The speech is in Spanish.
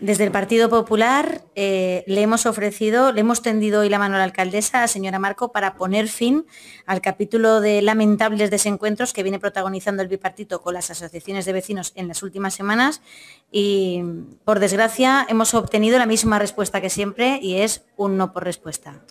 Desde el Partido Popular eh, le hemos ofrecido, le hemos tendido hoy la mano a la alcaldesa, a señora Marco, para poner fin al capítulo de lamentables desencuentros que viene protagonizando el bipartito con las asociaciones de vecinos en las últimas semanas. Y, por desgracia, hemos obtenido la misma respuesta que siempre y es un no por respuesta.